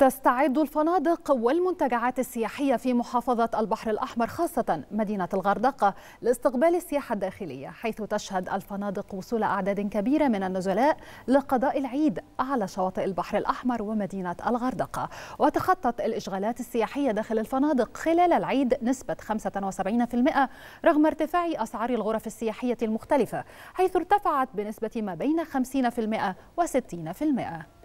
تستعد الفنادق والمنتجعات السياحية في محافظة البحر الأحمر خاصة مدينة الغردقة لاستقبال السياحة الداخلية حيث تشهد الفنادق وصول أعداد كبيرة من النزلاء لقضاء العيد على شواطئ البحر الأحمر ومدينة الغردقة وتخطت الإشغالات السياحية داخل الفنادق خلال العيد نسبة 75% رغم ارتفاع أسعار الغرف السياحية المختلفة حيث ارتفعت بنسبة ما بين 50% و 60%